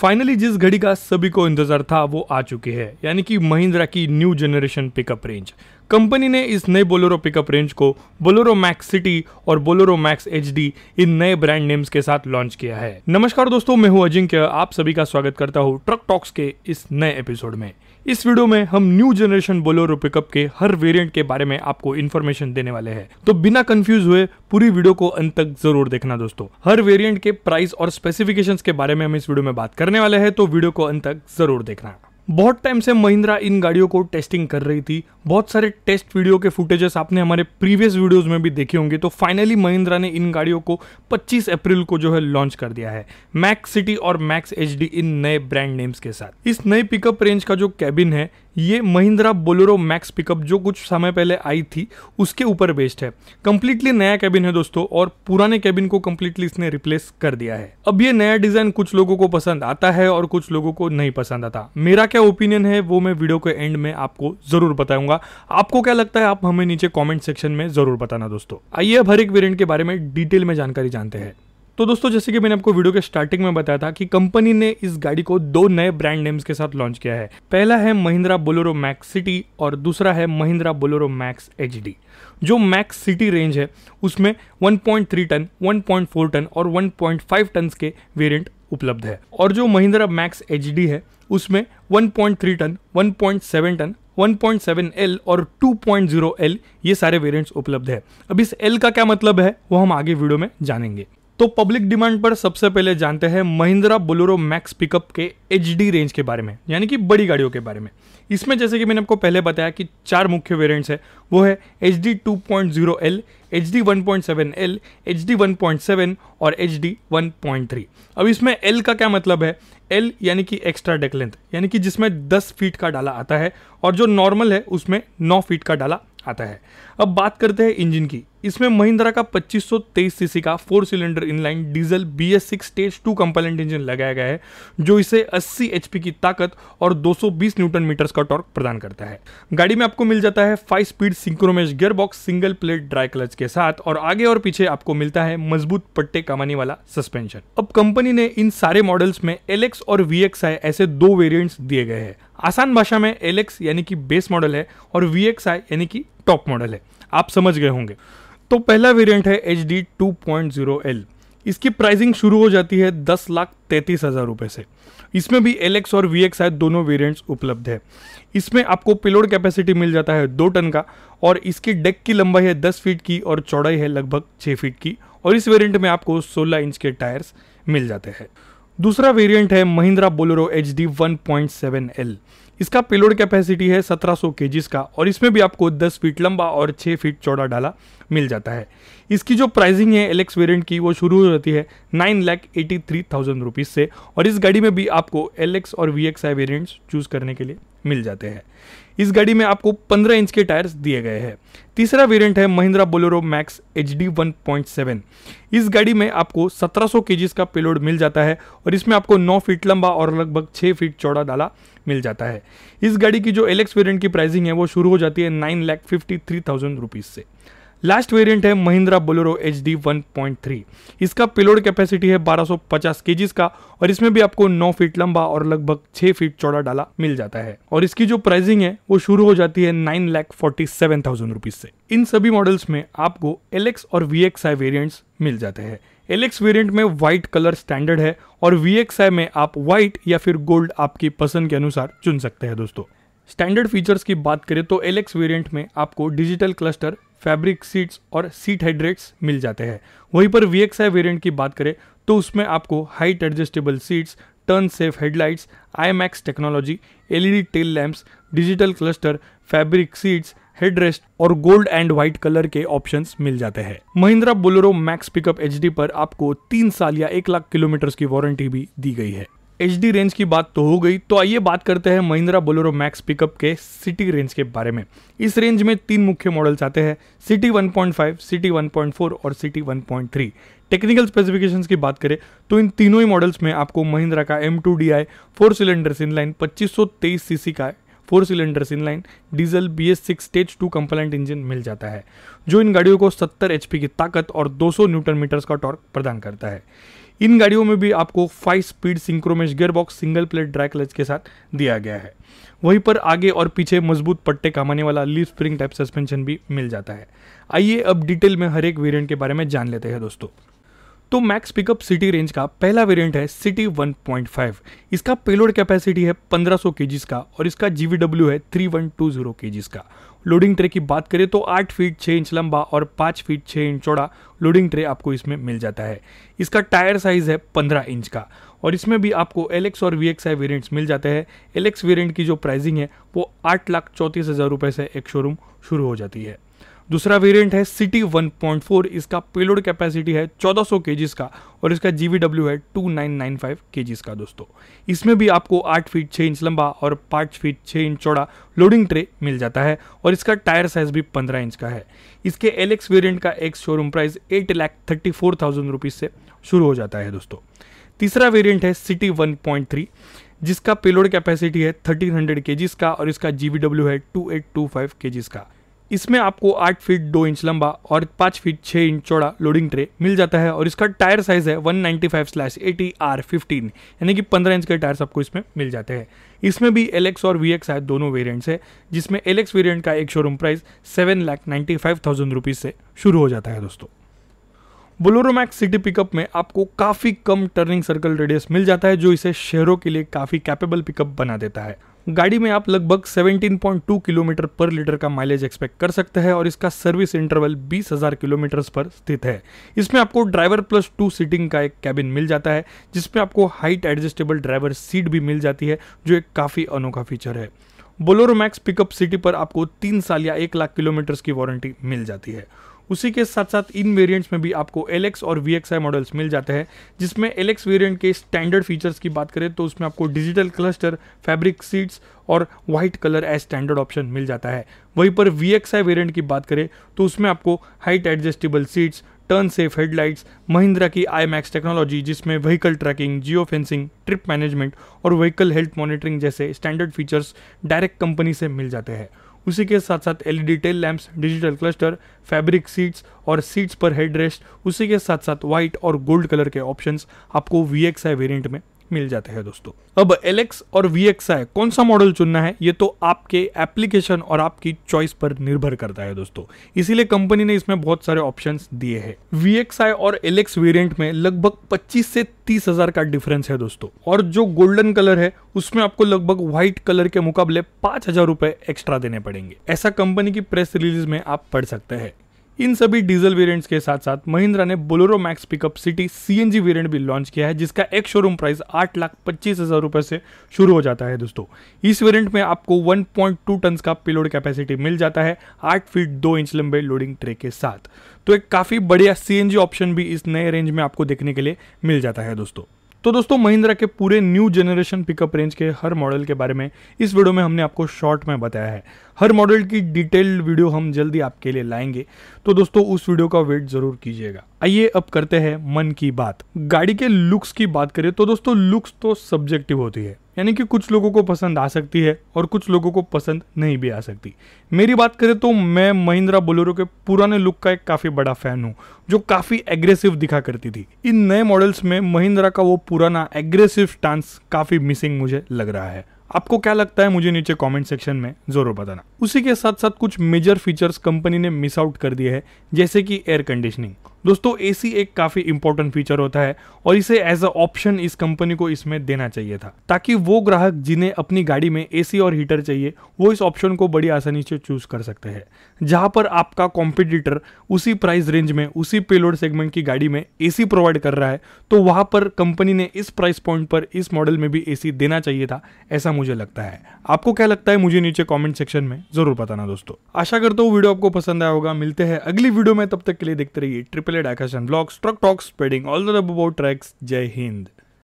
Finally जिस घड़ी का सभी को इंतजार था वो आ चुकी है यानी कि महिंद्रा की new generation pickup range company ने इस नए बोलेरो पिकअप रेंज को बोलेरो मैक्स सिटी और बोलेरो मैक्स एच इन नए ब्रांड नेम्स के साथ लॉन्च किया है नमस्कार दोस्तों मैं हूं अजिंक्य आप सभी का स्वागत करता हूं ट्रक टॉक्स के इस नए एपिसोड में इस वीडियो में हम न्यू जनरेशन बोलोरो पिकअप के हर वेरिएंट के बारे में आपको इन्फॉर्मेशन देने वाले हैं तो बिना कंफ्यूज हुए पूरी वीडियो को अंत तक जरूर देखना दोस्तों हर वेरिएंट के प्राइस और स्पेसिफिकेशंस के बारे में हम इस वीडियो में बात करने वाले हैं तो वीडियो को अंत तक जरूर देखना बहुत टाइम से महिंद्रा इन गाड़ियों को टेस्टिंग कर रही थी बहुत सारे टेस्ट वीडियो के फुटेजेस आपने हमारे प्रीवियस वीडियोस में भी देखे होंगे तो फाइनली महिंद्रा ने इन गाड़ियों को 25 अप्रैल को जो है लॉन्च कर दिया है मैक्स सिटी और मैक्स एच इन नए ब्रांड नेम्स के साथ इस नए पिकअप रेंज का जो कैबिन है ये महिंद्रा बोलेरो मैक्स पिकअप जो कुछ समय पहले आई थी उसके ऊपर बेस्ड है कंप्लीटली नया कैबिन है दोस्तों और पुराने कैबिन को कंप्लीटली इसने रिप्लेस कर दिया है अब ये नया डिजाइन कुछ लोगों को पसंद आता है और कुछ लोगों को नहीं पसंद आता मेरा क्या ओपिनियन है वो मैं वीडियो के एंड में आपको जरूर बताऊंगा आपको क्या लगता है आप हमें नीचे कॉमेंट सेक्शन में जरूर बताना दोस्तों आइए अब हर एक वेरियंट के बारे में डिटेल में जानकारी जानते हैं तो दोस्तों जैसे कि मैंने आपको वीडियो के स्टार्टिंग में बताया था कि कंपनी ने इस गाड़ी को दो नए ब्रांड नेम्स के साथ लॉन्च किया है पहला है महिंद्रा बोलोरो मैक्स सिटी और दूसरा है महिंद्रा बोलोरो मैक्स एच जो मैक्स सिटी रेंज है उसमें 1.3 टन 1.4 टन और 1.5 टन के वेरिएंट उपलब्ध है और जो महिंद्रा मैक्स एच है उसमें one ton one ton 1.7L और 2.0L ये सारे वेरिएंट्स उपलब्ध है अब इस L का क्या मतलब है वो हम आगे वीडियो में जानेंगे तो पब्लिक डिमांड पर सबसे पहले जानते हैं महिंद्रा बोलोरो मैक्स पिकअप के एच रेंज के बारे में यानी कि बड़ी गाड़ियों के बारे में इसमें जैसे कि मैंने आपको पहले बताया कि चार मुख्य वेरिएंट्स है वो है H D two point zero L H D one point seven L H D one point seven और H D one point three अब इसमें एल का क्या मतलब है एल यानी कि एक्स्ट्रा डेक लेंथ यानी कि जिसमें दस फीट का डाला आता है और जो नॉर्मल है उसमें नौ फीट का डाला आता है अब बात करते हैं इंजन की इसमें महिंद्रा का 2523 सीसी का four cylinder inline diesel B S six stage two compliant engine लगाया गया है जो इसे 80 एचपी की ताकत और 220 न्यूटन मीटर्स का टॉर्क प्रदान करता है गाड़ी में आपको मिल जाता है five speed synchromesh gear box single plate dry clutch के साथ और आगे और पीछे आपको मिलता है मजबूत पट्टे कमाने वाला सस्पेंशन अब कंपनी ने इन सारे मॉडल्स में एल और वी ऐसे दो वेरियंट्स दिए गए हैं आसान भाषा में एलेक्स यानी कि बेस मॉडल है और वी यानी कि टॉप मॉडल है आप समझ गए होंगे तो पहला वेरिएंट है H D two point zero L इसकी प्राइसिंग शुरू हो जाती है दस लाख तैंतीस हज़ार रुपये से इसमें भी एल और वी एक्स दोनों वेरिएंट्स उपलब्ध है इसमें आपको पिलोड कैपेसिटी मिल जाता है दो टन का और इसकी डेक की लंबाई है दस फीट की और चौड़ाई है लगभग छः फीट की और इस वेरियंट में आपको सोलह इंच के टायर्स मिल जाते हैं दूसरा वेरिएंट है Mahindra Bolero H D one point seven L इसका पेलोड कैपेसिटी है 1700 सौ का और इसमें भी आपको 10 फीट लंबा और 6 फीट चौड़ा डाला मिल जाता है इसकी जो प्राइसिंग है एलेक्स वेरिएंट की वो शुरू हो जाती है nine lakh eighty three thousand rupees से और इस गाड़ी में भी आपको एलेक्स और V X I variants choose करने के लिए मिल जाते हैं इस गाड़ी में आपको 15 इंच के टायर्स दिए गए हैं तीसरा वेरिएंट है Mahindra Bolero Maxx H D इस गाड़ी में आपको 1700 सौ का पेलोड मिल जाता है और इसमें आपको 9 फीट लंबा और लगभग 6 फीट चौड़ा डाला मिल जाता है इस गाड़ी की जो एलेक्स वेरियंट की प्राइसिंग है वो शुरू हो जाती है nine lakh fifty three thousand rupees से लास्ट वेरिएंट है Mahindra Bolero H D one point three इसका पिलोड कैपेसिटी है बारह सौ 1250 केजी का और इसमें भी आपको नौ फीट लंबा और लगभग छह फीट चौड़ा डाला मिल जाता है और इसकी जो प्राइसिंग है वो शुरू हो जाती है nine lakh forty seven thousand rupees से इन सभी मॉडल्स में आपको एलेक्स और वी एक्स आई मिल जाते हैं एलेक्स वेरिएंट में व्हाइट कलर स्टैंडर्ड है और वी में आप व्हाइट या फिर गोल्ड आपकी पसंद के अनुसार चुन सकते हैं दोस्तों स्टैंडर्ड फीचर्स की बात करें तो एलेक्स वेरिएंट में आपको डिजिटल क्लस्टर फैब्रिक सीट्स और सीट हाइड्रेट्स मिल जाते हैं वहीं पर वी एक्स की बात करें तो उसमें आपको height adjustable seats turn safe headlights I technology LED tail lamps digital cluster fabric seats headrest और गोल्ड एंड व्हाइट कलर के ऑप्शंस मिल जाते हैं Mahindra Bolero Maxx pickup H पर आपको तीन साल या एक लाख किलोमीटर की वारंटी भी दी गई है एच रेंज की बात तो हो गई तो आइए बात करते हैं महिंद्रा बोलोरो मैक्स पिकअप के सिटी रेंज के बारे में इस रेंज में तीन मुख्य मॉडल्स आते हैं सिटी 1.5, सिटी 1.4 और सिटी 1.3। टेक्निकल स्पेसिफिकेशंस की बात करें तो इन तीनों ही मॉडल्स में आपको महिंद्रा का M two D I four cylinder inline पच्चीस सीसी का four cylinder inline diesel B S six stage two compliant engine मिल जाता है जो इन गाड़ियों को 70 एच की ताकत और 200 न्यूटन मीटर्स का टॉर्क प्रदान करता है इन गाड़ियों में भी आपको five speed synchromesh gearbox single plate dry clutch के साथ दिया गया है वहीं पर आगे और पीछे मजबूत पट्टे कमाने वाला लीव स्प्रिंग टाइप सस्पेंशन भी मिल जाता है आइए अब डिटेल में हर एक वेरिएंट के बारे में जान लेते हैं दोस्तों तो मैक्स पिकअप सिटी रेंज का पहला वेरिएंट है सिटी 1.5 इसका पेलोड कैपेसिटी है 1500 सौ का और इसका जीवीडब्ल्यू है 3120 केजीस का लोडिंग ट्रे की बात करें तो 8 फीट 6 इंच लंबा और 5 फीट 6 इंच चौड़ा लोडिंग ट्रे आपको इसमें मिल जाता है इसका टायर साइज है 15 इंच का और इसमें भी आपको एल और वी एक्स वेरियंट्स मिल जाते हैं एल एक्स की जो प्राइसिंग है वो आठ लाख चौंतीस हज़ार रुपये से एक शोरूम शुरू हो जाती है दूसरा वेरिएंट है सिटी 1.4 इसका पेलोड कैपेसिटी है 1400 सौ का और इसका जी है 2995 नाइन का दोस्तों इसमें भी आपको 8 फीट 6 इंच लंबा और 5 फीट 6 इंच चौड़ा लोडिंग ट्रे मिल जाता है और इसका टायर साइज भी 15 इंच का है इसके एल वेरिएंट का ex showroom price eight lakh thirty four thousand rupees से शुरू हो जाता है दोस्तों तीसरा वेरियंट है सिटी वन जिसका पेलोड कैपेसिटी है थर्टीन हंड्रेड का और इसका जी है टू एट का इसमें आपको आठ फीट दो इंच लंबा और पांच फीट छह इंच चौड़ा लोडिंग ट्रे मिल जाता है और इसका टायर साइज है 195 नाइन्टी फाइव यानी कि 15 इंच के टायर आपको इसमें मिल जाते हैं इसमें भी एल और वी एक्स आए दोनों वेरियंट्स है जिसमें एल वेरियंट का ex showroom price seven lakh ninety five thousand rupees से शुरू हो जाता है दोस्तों बोलोरो मैक्स सिटी पिकअप में आपको काफ़ी कम टर्निंग सर्कल रेडियस मिल जाता है जो इसे शहरों के लिए काफ़ी कैपेबल पिकअप बना देता है गाड़ी में आप लगभग 17.2 किलोमीटर पर लीटर का माइलेज एक्सपेक्ट कर सकते हैं और इसका सर्विस इंटरवल 20,000 किलोमीटर पर स्थित है इसमें आपको ड्राइवर प्लस टू सीटिंग का एक कैबिन मिल जाता है जिसमें आपको हाइट एडजस्टेबल ड्राइवर सीट भी मिल जाती है जो एक काफ़ी अनोखा फीचर है बोलोरो मैक्स पिकअप सिटी पर आपको तीन साल या एक लाख किलोमीटर्स की वारंटी मिल जाती है उसी के साथ साथ इन वेरिएंट्स में भी आपको एल और वी मॉडल्स मिल जाते हैं जिसमें एल वेरिएंट के स्टैंडर्ड फीचर्स की बात करें तो उसमें आपको डिजिटल क्लस्टर फैब्रिक सीट्स और white colour as standard option मिल जाता है वहीं पर वी एक्स की बात करें तो उसमें आपको height adjustable seats turn safe headlights Mahindra की आई मैक्स टेक्नोलॉजी जिसमें vehicle tracking geo fencing trip management और व्हीकल हेल्थ मॉनिटरिंग जैसे स्टैंडर्ड फीचर्स डायरेक्ट कंपनी से मिल जाते हैं उसी के साथ साथ LED tail lamps digital cluster fabric seats और सीट्स पर हेड रेस्ट उसी के साथ साथ व्हाइट और गोल्ड कलर के ऑप्शंस आपको वी एक्स आई वेरियंट में मिल जाते हैं दोस्तों अब एलेक्स और वी कौन सा मॉडल चुनना है ये तो आपके एप्लीकेशन और आपकी चॉइस पर निर्भर करता है दोस्तों इसीलिए कंपनी ने इसमें बहुत सारे ऑप्शन दिए है वी और एलेक्स वेरियंट में लगभग पच्चीस से तीस हजार का डिफरेंस है दोस्तों और जो गोल्डन कलर है उसमें आपको लगभग व्हाइट कलर के मुकाबले पांच हजार रुपए एक्स्ट्रा देने पड़ेंगे ऐसा कंपनी की प्रेस रिलीज में आप पढ़ सकते हैं इन सभी डीजल वेरिएंट्स के साथ साथ महिंद्रा ने Bolero Maxx pickup City CNG variant भी लॉन्च किया है जिसका एक शोरूम प्राइस आठ लाख पच्चीस हजार रुपए से शुरू हो जाता है दोस्तों इस वेरिएंट में आपको 1.2 टन का पिलोड कैपेसिटी मिल जाता है आठ फीट दो इंच लंबे लोडिंग ट्रे के साथ तो एक काफी बढ़िया जी ऑप्शन भी इस नए रेंज में आपको देखने के लिए मिल जाता है दोस्तों तो दोस्तों महिंद्रा के पूरे न्यू जनरेशन पिकअप रेंज के हर मॉडल के बारे में इस वीडियो में हमने आपको शॉर्ट में बताया है हर मॉडल की डिटेल्ड वीडियो हम जल्दी आपके लिए लाएंगे तो दोस्तों उस वीडियो का वेट जरूर कीजिएगा आइए अब करते हैं मन की बात गाड़ी के लुक्स की बात करें तो दोस्तों लुक्स तो सब्जेक्टिव होती है यानी कि कुछ लोगों को पसंद आ सकती है और कुछ लोगों को पसंद नहीं भी आ सकती मेरी बात करें तो मैं महिंद्रा बोलेरो के पुराने लुक का एक काफ़ी बड़ा फ़ैन हूँ जो काफ़ी एग्रेसिव दिखा करती थी इन नए मॉडल्स में महिंद्रा का वो पुराना एग्रेसिव स्टांस काफ़ी मिसिंग मुझे लग रहा है आपको क्या लगता है मुझे नीचे कमेंट सेक्शन में जरूर बताना उसी के साथ साथ कुछ मेजर फीचर्स कंपनी ने मिस आउट कर दिए है जैसे कि एयर कंडीशनिंग दोस्तों एसी एक काफ़ी इंपॉर्टेंट फीचर होता है और इसे एज अ ऑप्शन इस कंपनी को इसमें देना चाहिए था ताकि वो ग्राहक जिन्हें अपनी गाड़ी में एसी और हीटर चाहिए वो इस ऑप्शन को बड़ी आसानी से चूज कर सकते हैं जहां पर आपका कॉम्पिटिटर उसी प्राइस रेंज में उसी पेलोड सेगमेंट की गाड़ी में एसी प्रोवाइड कर रहा है तो वहां पर कंपनी ने इस प्राइस पॉइंट पर इस मॉडल में भी एसी देना चाहिए था ऐसा मुझे लगता है आपको क्या लगता है मुझे नीचे कॉमेंट सेक्शन में जरूर बताना दोस्तों आशा करता हूँ वीडियो आपको पसंद आया होगा मिलते हैं अगली वीडियो में तब तक के लिए देखते रहिए ट्रिपल एड आकाशन vlogs truck talks spreading all the about trucks जय हिंद